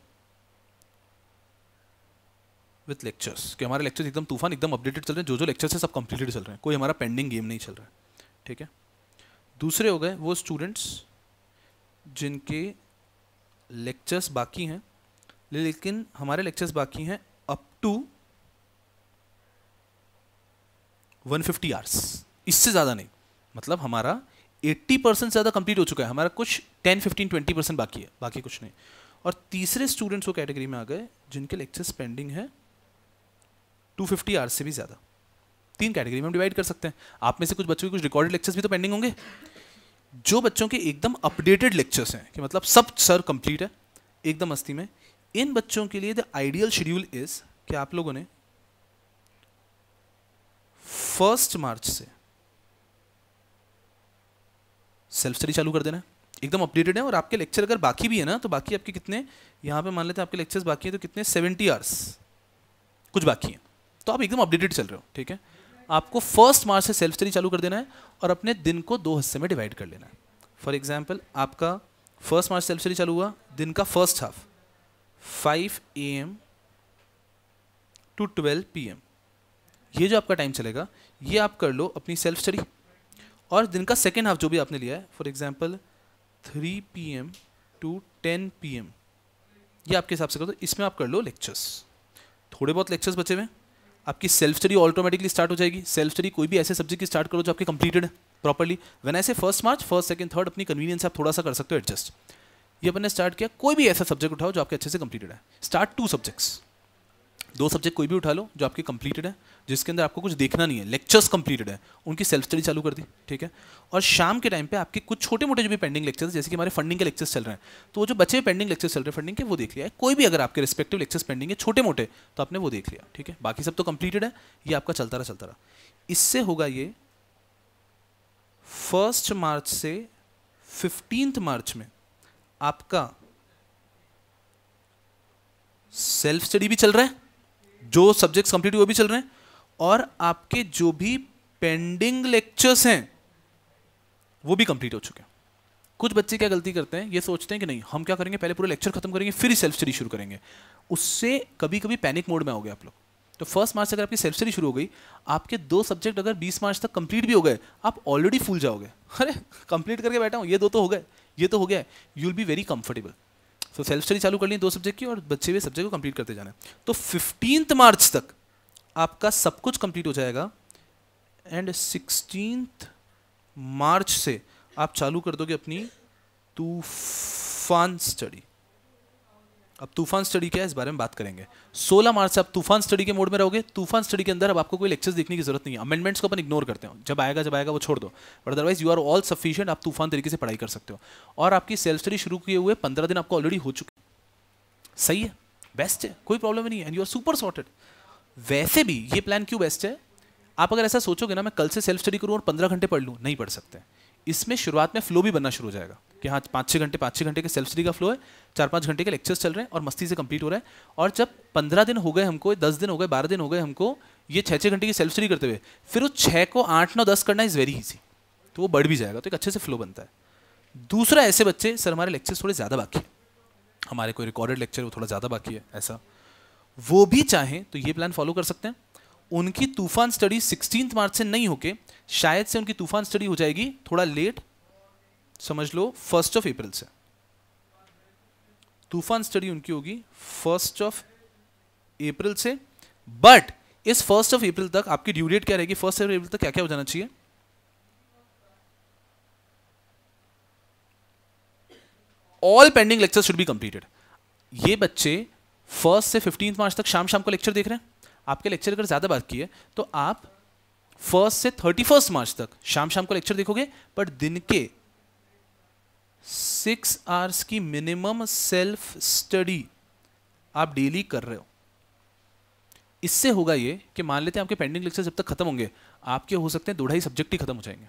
विथ लेक्चर्स कि हमारे लेक्चर्स एकदम तूफान एकदम अपडेटेड चल रहे हैं जो जो लेक्चर्स है सब कंप्लीटेड चल रहे हैं कोई हमारा पेंडिंग गेम नहीं चल रहा है ठीक है दूसरे हो गए वो स्टूडेंट्स जिनके लेक्चर्स बाकी हैं लेकिन हमारे लेक्चर्स बाकी हैं अप टू 150 आवर्स इससे ज़्यादा नहीं मतलब हमारा 80 परसेंट ज़्यादा कंप्लीट हो चुका है हमारा कुछ 10, 15, 20 परसेंट बाकी है बाकी कुछ नहीं और तीसरे स्टूडेंट्स वो कैटेगरी में आ गए जिनके लेक्चर्स पेंडिंग है टू फिफ्टी आवर्स से भी ज़्यादा तीन कैटेगरी में हम डिवाइड कर सकते हैं आप में से कुछ बच्चों के कुछ रिकॉर्डेड लेक्चर्स भी तो पेंडिंग होंगे जो बच्चों के एकदम अपडेटेड लेक्चर्स हैं कि मतलब सब सर कंप्लीट है एकदम मस्ती में इन बच्चों के लिए द आइडियल शेड्यूल इज़ कि आप लोगों ने फर्स्ट मार्च से सेल्फ स्टडी चालू कर देना एकदम अपडेटेड है और आपके लेक्चर अगर बाकी भी है ना तो बाकी आपके कितने यहां पे मान लेते हैं आपके लेक्चर्स बाकी हैं तो कितने सेवेंटी आवर्स कुछ बाकी हैं तो आप एकदम अपडेटेड चल रहे हो ठीक है आपको फर्स्ट मार्च से सेल्फ स्टडी चालू कर देना है और अपने दिन को दो हिस्से में डिवाइड कर लेना है फॉर एग्जाम्पल आपका फर्स्ट मार्च सेल्फ स्टडी चालू हुआ दिन का first half five A M to twelve P M ये जो आपका टाइम चलेगा ये आप कर लो अपनी सेल्फ स्टडी और दिन का सेकेंड हाफ जो भी आपने लिया है for example three P M to ten P M ये आपके हिसाब से करो तो इसमें आप कर लो लेक्चर्स थोड़े बहुत लेक्चर्स बचे हुए हैं आपकी सेल्फ स्टडी ऑटोमेटिकली स्टार्ट हो जाएगी सेल्फ स्टडी कोई भी ऐसे सब्जेक्ट की स्टार्ट करो जो आपके कंप्लीटेड प्रॉपरली वैन ऐसे first March first second third अपनी कन्वीनियंस आप थोड़ा सा कर सकते हो एडजस्ट ये अपने स्टार्ट किया कोई भी ऐसा सब्जेक्ट उठाओ जो आपके अच्छे से कंप्लीटेड है स्टार्ट टू सब्जेक्ट्स दो सब्जेक्ट कोई भी उठा लो जो आपके कंप्लीटेड है जिसके अंदर आपको कुछ देखना नहीं है लेक्चर्स कंप्लीटेड है उनकी सेल्फ स्टडी चालू कर दी ठीक है और शाम के टाइम पे आपके कुछ छोटे मोटे जो भी पेंडिंग लेक्चर्स जैसे कि हमारे फंडिंग के लेक्चर्स चल रहे हैं तो जो बचे पेंडिंग लेक्चर्स चल रहे हैं फंडिंग के वो देख लिया है कोई भी अगर आपके रिस्पेक्टिव लेक्चर्स पेंडिंग है छोटे मोटे तो आपने वो देख लिया ठीक है बाकी सब तो कंप्लीटेड है ये आपका चलता रहा चलता रहा इससे होगा ये फर्स्ट मार्च से फिफ्टींथ मार्च में आपका सेल्फ स्टडी भी चल रहा है जो सब्जेक्ट्स कंप्लीट हुए भी चल रहे हैं और आपके जो भी पेंडिंग लेक्चर्स हैं वो भी कंप्लीट हो चुके हैं कुछ बच्चे क्या गलती करते हैं ये सोचते हैं कि नहीं हम क्या करेंगे पहले पूरा लेक्चर खत्म करेंगे फिर सेल्फ स्टडी शुरू करेंगे उससे कभी कभी पैनिक मोड में आओगे आप लोग तो फर्स्ट मार्च से अगर आपकी सेल्फ स्टडी शुरू हो गई आपके दो सब्जेक्ट अगर 20 मार्च तक कंप्लीट भी हो गए आप ऑलरेडी फूल जाओगे अरे कंप्लीट करके बैठा हूँ ये दो तो हो गए ये तो हो गया you will be very comfortable so self study चालू कर ली दो सब्जेक्ट की और बच्चे हुए सब्जेक्ट को कंप्लीट करते जाना है तो फिफ्टींथ मार्च तक आपका सब कुछ कंप्लीट हो जाएगा एंड सिक्सटीन मार्च से आप चालू कर दोगे अपनी तूफान स्टडी अब तूफान स्टडी क्या है इस बारे में बात करेंगे 16 मार्च से आप तूफान स्टडी के मोड में रहोगे तूफान स्टडी के अंदर अब आपको कोई लेक्चर्स देखने की जरूरत नहीं है अमेंडमेंट्स को अपन इग्नोर करते हो जब आएगा जब आएगा वो छोड़ दो but otherwise you are all sufficient आप तूफान तरीके से पढ़ाई कर सकते हो और आपकी सेल्फ स्टडी शुरू किए हुए पंद्रह दिन आपको ऑलरेडी हो चुके सही है बेस्ट है कोई प्रॉब्लम नहीं है and you are super sorted वैसे भी ये प्लान क्यों बेस्ट है आप अगर ऐसा सोचोगे ना मैं कल से सेल्फ स्टडी करूँ और पंद्रह घंटे पढ़ लूँ नहीं पढ़ सकते इसमें शुरुआत में फ्लो भी बनना शुरू हो जाएगा कि हाँ पाँच छः घंटे पाँच छः घंटे के सेल्फ स्टडी का फ्लो है चार पाँच घंटे के लेक्चर्स चल रहे हैं और मस्ती से कंप्लीट हो रहा है और जब पंद्रह दिन हो गए हमको दस दिन हो गए बारह दिन हो गए हमको ये छः छः घंटे की सेल्फ स्टडी करते हुए फिर उस छः को आठ नौ दस करना इज़ वेरी ईजी तो वो बढ़ भी जाएगा तो एक अच्छे से फ्लो बनता है दूसरा ऐसे बच्चे सर हमारे लेक्चर्स थोड़े ज़्यादा बाकी है हमारे कोई रिकॉर्डेड लेक्चर वो थोड़ा ज़्यादा बाकी है ऐसा वो भी चाहें तो ये प्लान फॉलो कर सकते हैं उनकी तूफान स्टडी सिक्सटीन मार्च से नहीं होके शायद से उनकी तूफान स्टडी हो जाएगी थोड़ा लेट समझ लो फर्स्ट ऑफ अप्रैल से तूफान स्टडी उनकी होगी फर्स्ट ऑफ अप्रैल से बट इस फर्स्ट ऑफ अप्रैल तक आपकी ड्यू डेट क्या रहेगी फर्स्ट ऑफ अप्रैल तक क्या क्या हो जाना चाहिए all pending lecture should be completed ये बच्चे फर्स्ट से फिफ्टीन मार्च तक शाम शाम को लेक्चर देख रहे हैं आपके लेक्चर अगर ज़्यादा बात की है तो आप फर्स्ट से थर्टी फर्स्ट मार्च तक शाम शाम को लेक्चर देखोगे बट दिन के सिक्स आवर्स की मिनिमम सेल्फ स्टडी आप डेली कर रहे हो इससे होगा ये कि मान लेते हैं आपके पेंडिंग लेक्चर जब तक खत्म होंगे आपके हो सकते हैं दो ढाई सब्जेक्ट ही खत्म हो जाएंगे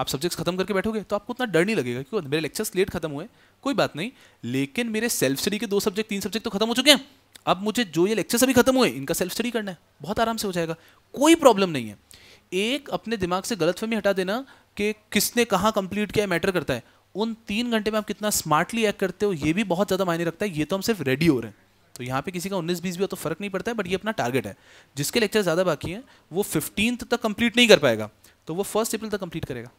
आप सब्जेक्ट्स खत्म करके बैठोगे तो आपको उतना डर नहीं लगेगा क्यों मेरे लेक्चर्स लेट खत्म हुए कोई बात नहीं लेकिन मेरे सेल्फ स्टडी के दो सब्जेक्ट तीन सब्जेक्ट तो खत्म हो चुके हैं अब मुझे जो ये लेक्चर्स अभी खत्म हुए इनका सेल्फ स्टडी करना है बहुत आराम से हो जाएगा कोई प्रॉब्लम नहीं है एक अपने दिमाग से गलत फहमी हटा देना कि किसने कहाँ कंप्लीट किया मैटर करता है उन तीन घंटे में आप कितना स्मार्टली एक्ट करते हो ये भी बहुत ज़्यादा मायने रखता है ये तो हम सिर्फ रेडी हो रहे हैं तो यहाँ पे किसी का 19 बीस भी हो तो फर्क नहीं पड़ता है बट ये अपना टारगेट है जिसके लेक्चर ज़्यादा बाकी हैं वो फिफ्टीन तक कंप्लीट नहीं कर पाएगा तो वो फर्स्ट अप्रैल तक कंप्लीट करेगा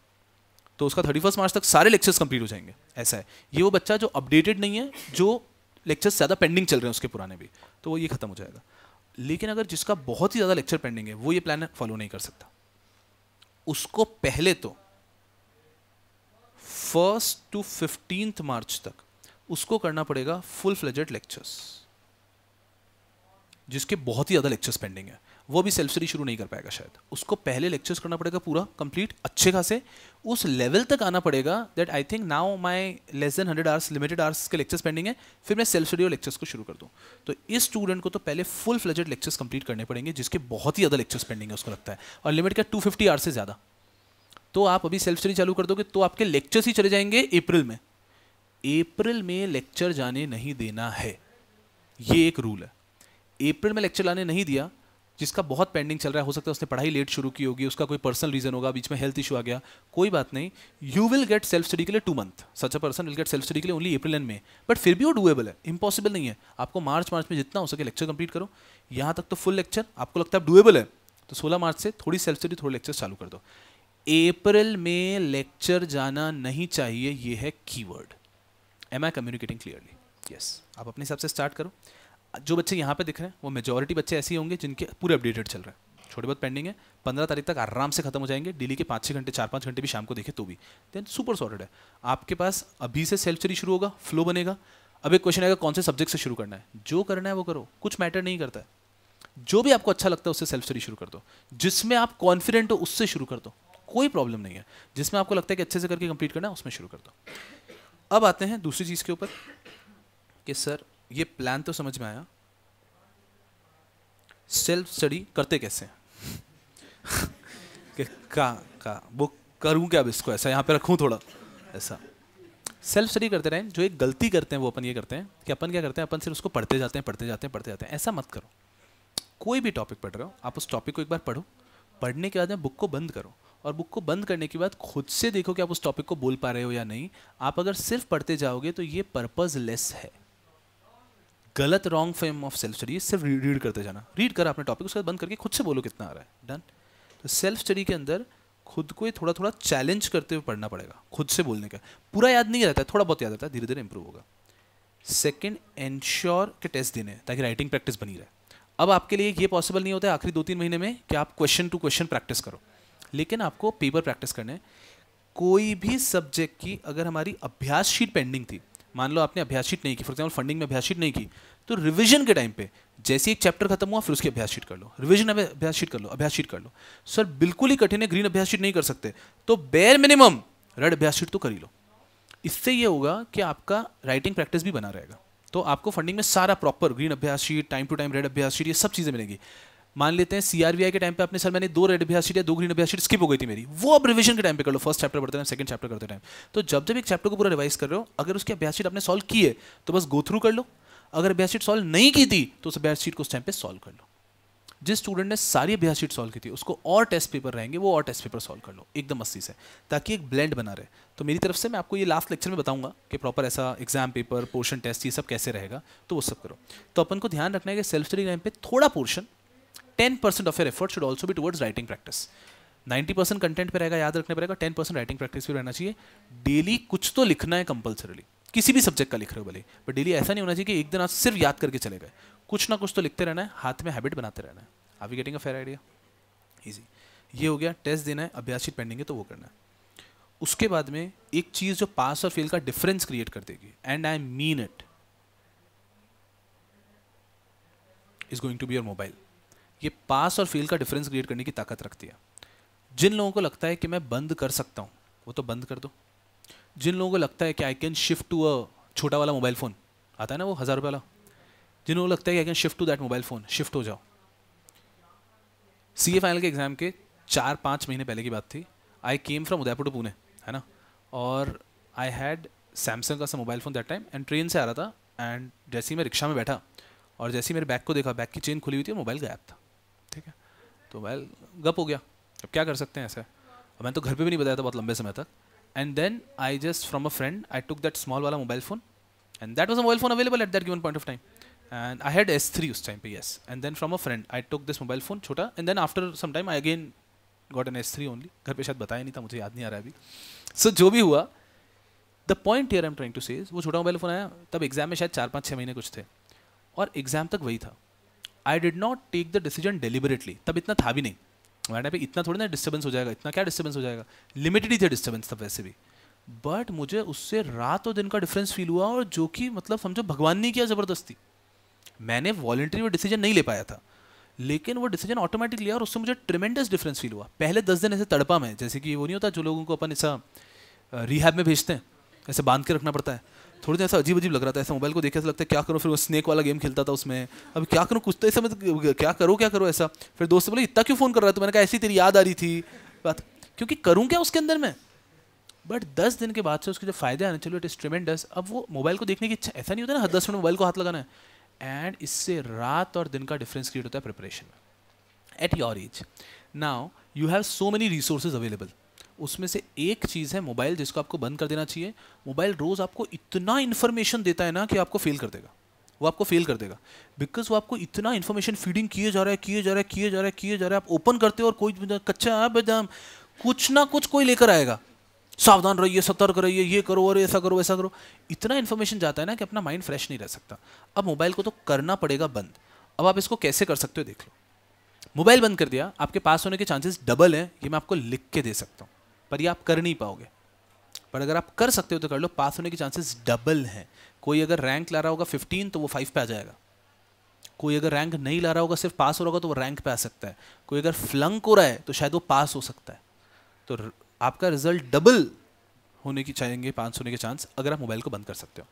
तो उसका थर्टी फर्स्ट मार्च तक सारे लेक्चर्स कंप्लीट हो जाएंगे ऐसा है ये वो बच्चा जो अपडेटेड नहीं है जो लेक्चर्स ज़्यादा पेंडिंग चल रहे हैं उसके पुराने भी तो वो ये ख़त्म हो जाएगा लेकिन अगर जिसका बहुत ही ज़्यादा लेक्चर पेंडिंग है वो ये प्लान फॉलो नहीं कर सकता उसको पहले तो फर्स्ट टू फिफ्टीन मार्च तक उसको करना पड़ेगा फुल फ्लेजेड लेक्चर्स जिसके बहुत ही ज़्यादा लेक्चर्स पेंडिंग है वो भी सेल्फ स्टडी शुरू नहीं कर पाएगा शायद उसको पहले लेक्चर्स करना पड़ेगा पूरा कंप्लीट अच्छे खासे उस लेवल तक आना पड़ेगा that I think now my less than hundred hours limited hours के लेक्चर्स पेंडिंग है फिर मैं सेल्फ स्टडी और लेक्चर्स को शुरू कर दूँ तो इस स्टूडेंट को तो पहले फुल फ्लजेड लेक्चर्स कंप्लीट करने पड़ेंगे जिसके बहुत ही ज़्यादा लेक्चर्स पेंडिंग है उसको लगता है और लिमिट क्या टू फिफ्टी आवर्स से ज़्यादा तो आप अभी सेल्फ स्टडी चालू कर दोगे तो आपके लेक्चर्स ही चले जाएंगे अप्रैल में अप्रैल में लेक्चर जाने नहीं देना है ये एक रूल है अप्रैल में लेक्चर लाने नहीं दिया जिसका बहुत पेंडिंग चल रहा है हो सकता है उसने पढ़ाई लेट शुरू की होगी उसका कोई पर्सनल रीजन होगा बीच में हेल्थ इशू आ गया कोई बात नहीं you will get self study के लिए two month such a person will get self study के लिए ओनली अप्रैल एंड में बट फिर भी वो डूएबल है इंपॉसिबल नहीं है आपको मार्च मार्च में जितना हो सके लेक्चर कंप्लीट करो यहाँ तक तो फुल लेक्चर आपको लगता है डूएबल है तो सोलह मार्च से थोड़ी सेल्फ स्टडी थोड़े लेक्चर चालू कर दो अप्रैल में लेक्चर जाना नहीं चाहिए ये है keyword am I communicating clearly yes आप अपने हिसाब से स्टार्ट करो जो बच्चे यहाँ पे दिख रहे हैं वो मेजोरिटी बच्चे ऐसे होंगे जिनके पूरे अपडेटेड चल रहे हैं छोटे बहुत पेंडिंग है पंद्रह तारीख तक आराम से खत्म हो जाएंगे डेली के पाँच छः घंटे चार पाँच घंटे भी शाम को देखे तो भी देन सुपर सॉर्टेड है आपके पास अभी से सेल्फ स्टडी शुरू होगा फ्लो बनेगा अब एक क्वेश्चन आएगा कौन से सब्जेक्ट से शुरू करना है जो करना है वो करो कुछ मैटर नहीं करता है जो भी आपको अच्छा लगता है उससे सेल्फ स्टडी शुरू कर दो जिसमें आप कॉन्फिडेंट हो उससे शुरू कर दो कोई प्रॉब्लम नहीं है जिसमें आपको लगता है कि अच्छे से करके कंप्लीट करना है उसमें शुरू कर दो अब आते हैं दूसरी चीज़ के ऊपर कि सर ये प्लान तो समझ में आया सेल्फ स्टडी करते कैसे कि का का वो करूं क्या अब इसको ऐसा यहाँ पे रखूं थोड़ा ऐसा सेल्फ स्टडी करते रहें जो एक गलती करते हैं वो अपन ये करते हैं कि अपन क्या करते हैं अपन सिर्फ उसको पढ़ते जाते हैं पढ़ते जाते हैं पढ़ते जाते हैं ऐसा मत करो कोई भी टॉपिक पढ़ रहे हो आप उस टॉपिक को एक बार पढ़ो पढ़ने के बाद में बुक को बंद करो और बुक को बंद करने के बाद खुद से देखो कि आप उस टॉपिक को बोल पा रहे हो या नहीं आप अगर सिर्फ पढ़ते जाओगे तो ये पर्पज़ लेस है गलत wrong frame of self study सिर्फ रीड करते जाना रीड करा अपने टॉपिक उसके बाद बंद करके खुद से बोलो कितना आ रहा है डन तो सेल्फ स्टडी के अंदर खुद को ये थोड़ा थोड़ा चैलेंज करते हुए पढ़ना पड़ेगा खुद से बोलने का पूरा याद नहीं रहता है थोड़ा बहुत याद रहता है धीरे धीरे इंप्रूव होगा सेकेंड एनश्योर के टेस्ट देने ताकि राइटिंग प्रैक्टिस बनी रहे अब आपके लिए ये पॉसिबल नहीं होता है आखिरी दो तीन महीने में कि आप क्वेश्चन टू क्वेश्चन प्रैक्टिस करो लेकिन आपको पेपर प्रैक्टिस करने कोई भी सब्जेक्ट की अगर हमारी अभ्यास शीट पेंडिंग थी मान लो आपने अभ्यास शीट नहीं की फॉर एग्जाम्पल फंडिंग में अभ्यास शीट नहीं की तो रिविजन के टाइम पे जैसे एक चैप्टर खत्म हुआ फिर उसकी अभ्यास शीट कर लो रिविजन अभ्यास शीट कर लो अभ्यास शीट कर लो सर बिल्कुल ही कठिन है ग्रीन अभ्यास शीट नहीं कर सकते तो बेर मिनिमम रेड अभ्यास शीट तो कर ही लो इससे ये होगा कि आपका राइटिंग प्रैक्टिस भी बना रहेगा तो आपको फंडिंग में सारा प्रॉपर ग्रीन अभ्यास sheet time to time red अभ्यास शीट ये सब चीज़ें मिलेंगी मान लेते हैं सीआरबीआई के टाइम पे अपने सर मैंने दो रेड अभ्यास या दो ग्रीन अभ्यास स्किप हो गई थी मेरी वो अब रिविजन के टाइम पे कर लो फर्स्ट चैप्टर पढ़ते टाइम सेकंड चैप्टर करते टाइम तो जब जब एक चैप्टर को पूरा रिवाइज कर रहे हो अगर उसकी अभ्यास आपने सॉल्व की है तो बस गो थ्रू कर लो अगर अभ्यास सॉल्व नहीं की थी तो उस अभ्यास को उस टाइम पर सॉल्व कर लो जिस स्टूडेंट ने सारी अभ्यास शीट सॉल्व की थी उसको और टेस्ट पेपर रहेंगे वो और टेस्ट पेपर सॉल्व कर लो एकदम अस्सी से ताकि एक ब्लेंड बना रहे तो मेरी तरफ से मैं आपको ये लास्ट लेक्चर में बताऊंगा कि प्रॉपर ऐसा एग्जाम पेपर पोर्शन टेस्ट ये सब कैसे रहेगा तो वो सब करो तो अपन को ध्यान रखना है कि सेल्फ स्टडी टाइम पे थोड़ा portion ten percent of your effort should also भी towards writing practice ninety percent content पर रहेगा याद रखना पड़ेगा टेन परसेंट राइटिंग प्रैक्टिस भी रहना चाहिए डेली कुछ तो लिखना है कंपलसरीली किसी भी सब्जेक्ट का लिख रहे हो भले बट डेली ऐसा नहीं होना चाहिए कि एक दिन आप सिर्फ याद करके चले गए कुछ ना कुछ तो लिखते रहना है हाथ में हैबिट बनाते रहना है आप getting a fair idea easy ये हो गया टेस्ट देना है अभ्यास शीट पेंडिंग है तो वो करना है उसके बाद में एक चीज़ जो पास और फेल का डिफरेंस क्रिएट कर देगी and I mean it is going to be your mobile ये पास और फील का डिफरेंस क्रिएट करने की ताकत रखती है जिन लोगों को लगता है कि मैं बंद कर सकता हूँ वो तो बंद कर दो जिन लोगों को लगता है कि I can shift to a छोटा वाला मोबाइल फ़ोन आता है ना वो हज़ार रुपये वाला जिन लोगों को लगता है कि I can shift to that mobile phone shift हो जाओ सी ए फाइनल के एग्ज़ाम के चार पाँच महीने पहले की बात थी I came from Udaipur to Pune है ना और आई हैड सैमसंग का सा mobile phone that time and train से आ रहा था एंड जैसे ही मैं रिक्शा में बैठा और जैसे ही मेरे बैग को देखा बैग की चेन खुली हुई थी मोबाइल गायब था तो वैल गप हो गया अब क्या कर सकते हैं ऐसे और मैंने तो घर पे भी नहीं बताया था बहुत लंबे समय तक and then I just from a friend I took that small वाला mobile phone and that was a mobile phone available at that given point of time and I had S three उस टाइम पे yes and then from a friend I took this mobile phone छोटा and then after some time I again got an S three only घर पे शायद बताया नहीं था मुझे याद नहीं आ रहा है अभी सो so, जो भी हुआ the point I'm trying to say वो छोटा मोबाइल फ़ोन आया तब एग्जाम में शायद चार पाँच छः महीने कुछ थे और एग्जाम तक वही था I did not take the decision deliberately तब इतना था भी नहीं हमारे पे इतना थोड़ी ना डिस्टर्बेंस हो जाएगा इतना क्या डिस्टर्बेंस हो जाएगा लिमिटेड ही थे डिस्टर्बेंस तब वैसे भी बट मुझे उससे रात और दिन का डिफरेंस फील हुआ और जो कि मतलब समझो भगवान ने किया ज़बरदस्ती मैंने वॉलेंट्री वो डिसीजन नहीं ले पाया था लेकिन वो डिसीजन ऑटोमेटिक लिया और उससे मुझे ट्रिमेंडस डिफरेंस फील हुआ पहले दस दिन ऐसे तड़पा में जैसे कि वो नहीं होता जो लोगों को अपन ऐसा रिहैब में भेजते हैं ऐसे बांध के रखना पड़ता है थोड़ी देर ऐसा अजीब अजीब लग रहा था ऐसा मोबाइल को देखे ऐसा लगता है क्या करो फिर वो स्नेक वाला गेम खेलता था उसमें अब क्या करूँ कुछ तो ऐसा मतलब क्या करो क्या करो ऐसा फिर दोस्त बोले इतना क्यों फ़ोन कर रहा है तो मैंने कहा ऐसी तेरी याद आ रही थी बात क्योंकि करूँ क्या उसके अंदर मैं बट दस दिन के बाद से उसके जो फायदे आने चलो इट इज ट्रिमेंडस अब वो मोबाइल को देखने की इच्छा ऐसा नहीं होता ना हर दस मिनट मोबाइल को हाथ लगाना है एंड इससे रात और दिन का डिफरेंस क्रिएट होता है प्रिपरेशन में at your age now you have so many resources available उसमें से एक चीज़ है मोबाइल जिसको आपको बंद कर देना चाहिए मोबाइल रोज़ आपको इतना इन्फॉर्मेशन देता है ना कि आपको फेल कर देगा वो आपको फेल कर देगा बिकॉज वो आपको इतना इन्फॉर्मेशन फीडिंग किए जा रहा है किए जा रहा है किए जा रहा है किए जा रहा है आप ओपन करते हो और कोई कच्चा है एकदम कुछ ना कुछ कोई लेकर आएगा सावधान रहिए सतर्क रहिए ये करो और ऐसा करो ऐसा करो इतना इन्फॉर्मेशन जाता है ना कि अपना माइंड फ्रेश नहीं रह सकता अब मोबाइल को तो करना पड़ेगा बंद अब आप इसको कैसे कर सकते हो देख लो मोबाइल बंद कर दिया आपके पास होने के चांसेस डबल हैं ये मैं आपको लिख के दे सकता हूँ पर ये आप कर नहीं पाओगे पर अगर आप कर सकते हो तो कर लो पास होने के चांसेस डबल हैं कोई अगर रैंक ला रहा होगा फिफ्टीन तो वो फाइव पे आ जाएगा कोई अगर रैंक नहीं ला रहा होगा सिर्फ पास हो रहा होगा तो वो रैंक पे आ सकता है कोई अगर फ्लंक हो रहा है तो शायद वो पास हो सकता है तो आपका रिजल्ट डबल होने की चाहेंगे पास होने के चांस अगर आप मोबाइल को बंद कर सकते हो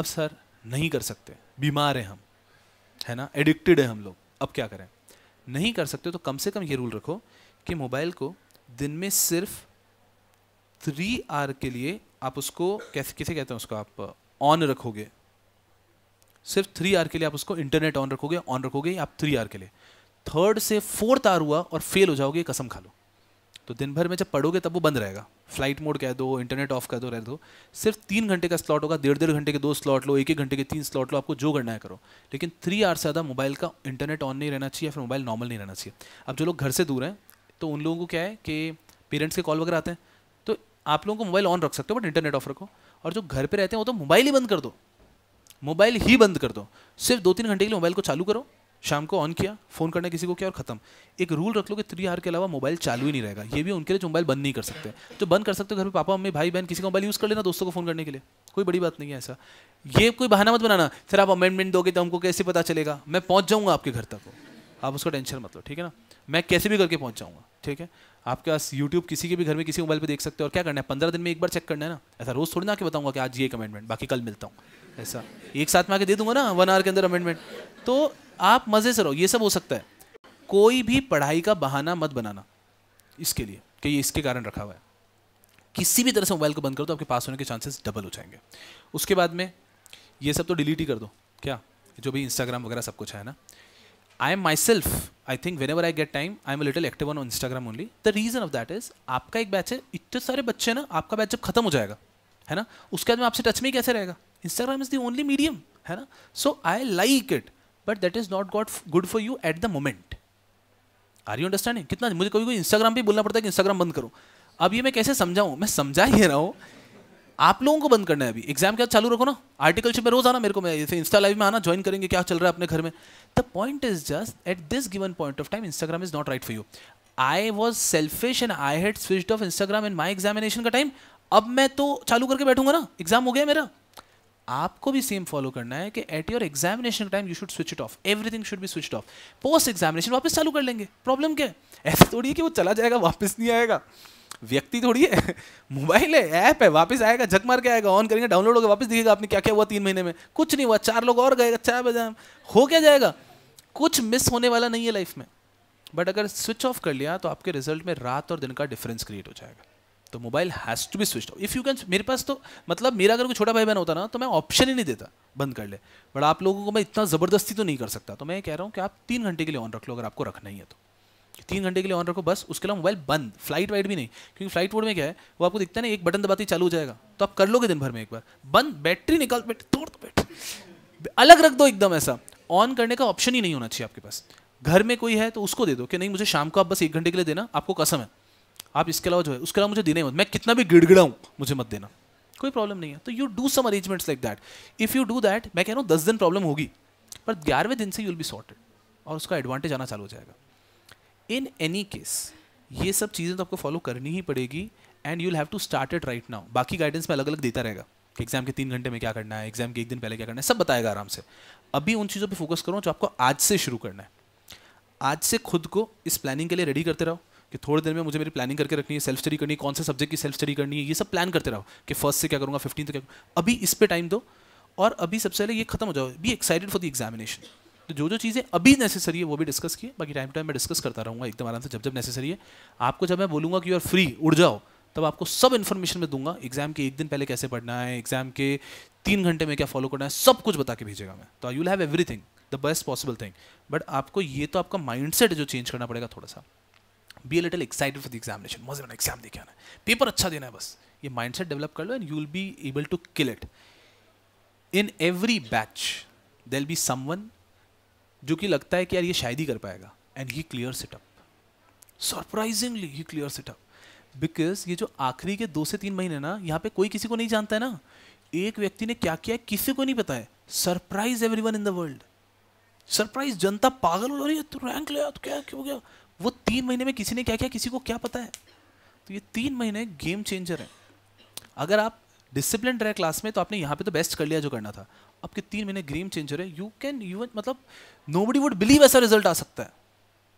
अब सर नहीं कर सकते बीमार हैं हम है ना एडिक्टेड है हम लोग अब क्या करें नहीं कर सकते तो कम से कम ये रूल रखो कि मोबाइल को दिन में सिर्फ थ्री आर के लिए आप उसको कैसे किसे कहते हैं उसको आप ऑन रखोगे सिर्फ थ्री आर के लिए आप उसको इंटरनेट ऑन रखोगे ऑन रखोगे आप थ्री आर के लिए थर्ड से फोर्थ आर हुआ और फेल हो जाओगे कसम खा लो तो दिन भर में जब पढ़ोगे तब वो बंद रहेगा फ्लाइट मोड कह दो इंटरनेट ऑफ कह दो रह दो सिर्फ तीन घंटे का स्लॉट होगा डेढ़ डेढ़ घंटे के दो स्लॉट लो एक एक घंटे के तीन स्लॉट लो आपको जो करना है करो लेकिन थ्री आर से ज़्यादा मोबाइल का इंटरनेट ऑन नहीं रहना चाहिए फिर मोबाइल नॉर्मल नहीं रहना चाहिए अब जो लोग घर से दूर हैं तो उन लोगों को क्या है कि पेरेंट्स के कॉल वगैरह आते हैं आप लोगों को मोबाइल ऑन रख सकते हो बट इंटरनेट ऑफ रखो और जो घर पे रहते हैं वो तो मोबाइल ही बंद कर दो मोबाइल ही बंद कर दो सिर्फ दो तीन घंटे के लिए मोबाइल को चालू करो शाम को ऑन किया फ़ोन करना किसी को किया और ख़त्म एक रूल रख लो कि थ्री आर के अलावा मोबाइल चालू ही नहीं रहेगा ये भी उनके लिए जो मोबाइल बंद नहीं कर सकते जो तो बंद कर सकते हो घर में पापा मम्मी भाई बहन किसी का मोबाइल यूज़ कर लेना दोस्तों को फ़ोन करने के लिए कोई बड़ी बात नहीं है ऐसा ये कोई बहाना मत बनाना सर आप अमेंडमेंट दोगे तो हमको कैसे पता चलेगा मैं पहुँच जाऊँगा आपके घर तक आप उसका टेंशन मत लो ठीक है ना मैं कैसे भी करके पहुँच जाऊंगा ठीक है आपके पास यूट्यूब किसी के भी घर में किसी मोबाइल पर देख सकते हो और क्या करना है पंद्रह दिन में एक बार चेक करना है ना ऐसा रोज़ थोड़ी ना आके बताऊंगा कि आज ये कमेंटमेंट बाकी कल मिलता हूँ ऐसा एक साथ में आके दे दूंगा ना वन आवर के अंदर अमेंडमेंट तो आप मज़े से रहो ये सब हो सकता है कोई भी पढ़ाई का बहाना मत बनाना इसके लिए कि ये इसके कारण रखा हुआ है किसी भी तरह से मोबाइल को बंद करो तो आपके पास होने के चांसेस डबल हो जाएंगे उसके बाद में ये सब तो डिलीट ही कर दो क्या जो भी इंस्टाग्राम वगैरह सब कुछ है ना I am myself I think whenever I get time I am little active on Instagram only the reason of that is आपका एक बैच है इतने सारे बच्चे ना आपका बैच जब खत्म हो जाएगा है ना उसके बाद में आपसे टच में ही कैसे रहेगा Instagram is the only medium है ना so I like it but that is not got good for you at the moment are you understanding कितना मुझे कभी कोई इंस्टाग्राम भी बोलना पड़ता है कि इंस्टाग्राम बंद करो अब ये मैं कैसे समझाऊँ मैं समझा ही रहा हूँ आप लोगों को बंद करना है अभी एग्जाम के बाद चालू रखो ना आर्टिकल शिप में रोज आना मेरे को मैं इंस्टा लाइव में आना ज्वाइन करेंगे क्या चल रहा है अपने घर में the point is just at this given point of time Instagram is not right for you I was selfish and I had switch off Instagram in my examination का टाइम अब मैं तो चालू करके बैठूंगा ना एग्जाम हो गया मेरा आपको भी सेम फॉलो करना है कि at your examination time you should switch it off everything should be switch off post examination वापस चालू कर लेंगे प्रॉब्लम क्या है ऐसा थोड़ी है कि वो चला जाएगा वापस नहीं आएगा व्यक्ति थोड़ी है मोबाइल है ऐप है वापस आएगा झक मार के आएगा ऑन करेंगे डाउनलोड होगा वापस दिखेगा आपने क्या क्या हुआ तीन महीने में कुछ नहीं हुआ चार लोग और गए चार अच्छा बजे हो क्या जाएगा कुछ मिस होने वाला नहीं है लाइफ में बट अगर स्विच ऑफ कर लिया तो आपके रिजल्ट में रात और दिन का डिफरेंस क्रिएट हो जाएगा तो mobile has to be switch off if you can मेरे पास तो मतलब मेरा अगर कोई छोटा भाई बहन होता ना तो मैं ऑप्शन ही नहीं देता बंद कर ले बट आप लोगों को मैं इतना ज़बरदस्ती तो नहीं कर सकता तो मैं ये कह रहा हूँ कि आप तीन घंटे के लिए ऑन रख लो अगर आपको रखना ही है तो तीन घंटे के लिए ऑन रखो बस उसके अलावा मोबाइल बंद फ्लाइट वाइट भी नहीं क्योंकि फ्लाइट मोड में क्या है वो आपको दिखता है ना एक बटन दबाते चालू हो जाएगा तो आप कर लोगे दिन भर में एक बार बंद बैटरी निकाल बैटरी तोड़ दो बैटरी अलग रख दो एकदम ऐसा ऑन करने का ऑप्शन ही नहीं होना चाहिए आपके पास घर में कोई है तो उसको दे दो कि नहीं मुझे शाम को आप बस एक घंटे के लिए देना आपको कसम है आप इसके अलावा जो है उसके अलावा मुझे देने मत मैं कितना भी गिड़गिड़ा हूँ मुझे मत देना कोई प्रॉब्लम नहीं है तो you do some arrangements like that if you do that मैं कह रहा हूँ दस दिन प्रॉब्लम होगी पर ग्यारहवें दिन से यूल बी सॉर्टेड और उसका एडवांटेज आना चालू हो जाएगा इन एनी केस ये सब चीज़ें तो आपको फॉलो करनी ही पड़ेगी and you have to start it right now बाकी गाइडेंस में अलग अलग देता रहेगा कि एग्जाम के तीन घंटे में क्या करना है एग्जाम के एक दिन पहले क्या करना है सब बताएगा आराम से अभी उन चीज़ों पर फोकस करो जो आपको आज से शुरू करना है आज से खुद को इस प्लानिंग के लिए रेडी करते रहो कि थोड़ी देर में मुझे मेरी प्लानिंग करके रखनी है सेल्फ स्टडी करनी है कौन से सब्जेक्ट की सेल्फ स्टडी करनी है ये सब प्लान करते रहो कि फर्स्ट से क्या करूँगा फिफ्टीन से क्या करूँगा अभी इस पर टाइम दो और अभी सबसे पहले ये खत्म हो जाओ be excited for the examination तो जो जो चीज़ें अभी नेसेसरी है वो भी डिस्कस किए बाकी टाइम टाइम मैं डिस्कस करता रहूँगा एकदम आराम से जब जब नेसेसरी है आपको जब मैं बोलूँगा कि यू आर फ्री उड़ जाओ तब आपको सब इन्फॉर्मेशन मैं दूंगा एग्जाम के एक दिन पहले कैसे पढ़ना है एग्जाम के तीन घंटे में क्या फॉलो करना है सब कुछ बता के भेजेगा मैं तो you have everything the best possible thing but आपको ये तो आपका माइंडसेट जो चेंज करना पड़ेगा थोड़ा सा be a little excited for the examination मजे मैंने एग्जाम देखे आना पेपर अच्छा देना है बस ये माइंड सेट डेवलप कर लो and you will be able to kill it in every batch there be someone जो कि लगता है कि यार ये शायद ही कर पाएगा and he clear setup surprisingly ही क्लियर सेटअप बिकॉज ये जो आखिरी के दो से तीन महीने ना यहाँ पे कोई किसी को नहीं जानता है ना एक व्यक्ति ने क्या किया किसी को नहीं पता है surprise every in the world surprise जनता पागल हो रही है तू रैंक ले तो क्या क्यों गया वो तीन महीने में किसी ने क्या किया किसी को क्या पता है तो ये तीन महीने गेम चेंजर हैं अगर आप डिसिप्लिन रहे क्लास में तो आपने यहाँ पे तो बेस्ट कर लिया जो करना था आपके तीन महीने ग्रेम चेंजर है यू कैन यू मतलब नो बडी वुड बिलीव ऐसा रिजल्ट आ सकता है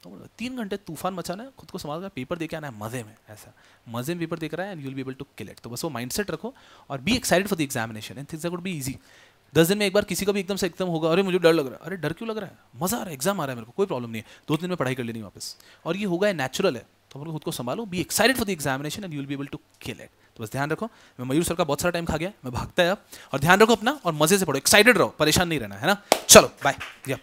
तो तीन घंटे तूफान मचाना है खुद को संभालना है पेपर देकर आना है मज़े में ऐसा मज़े में पेपर देख रहा है and you'll be able to kill it तो बस वो माइंडसेट रखो और be excited for the examination and things would be easy दस दिन में एक बार किसी का भी एकदम से एकदम होगा अरे मुझे डर लग रहा है अरे डर क्यों लग रहा है मज़ा आ रहा है एग्जाम आ रहा है मेरे को कोई प्रॉब्लम नहीं है दो दिन में पढ़ाई कर लेनी वापस और ये होगा नेचुरल है तो हम लोग खुद को संभालो be excited for the examination and you will be able to kill it तो बस ध्यान रखो मैं मयूर सर का बहुत सारा टाइम खा गया मैं भागता है अब और ध्यान रखो अपना और मजे से पढ़ो एक्साइटेड रहो परेशान नहीं रहना है ना चलो बाय या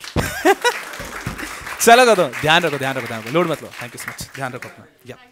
चलो दो ध्यान रखो ध्यान रखो ध्यान रखो लोड मत लो थैंक यू सो मच ध्यान रखो अपना या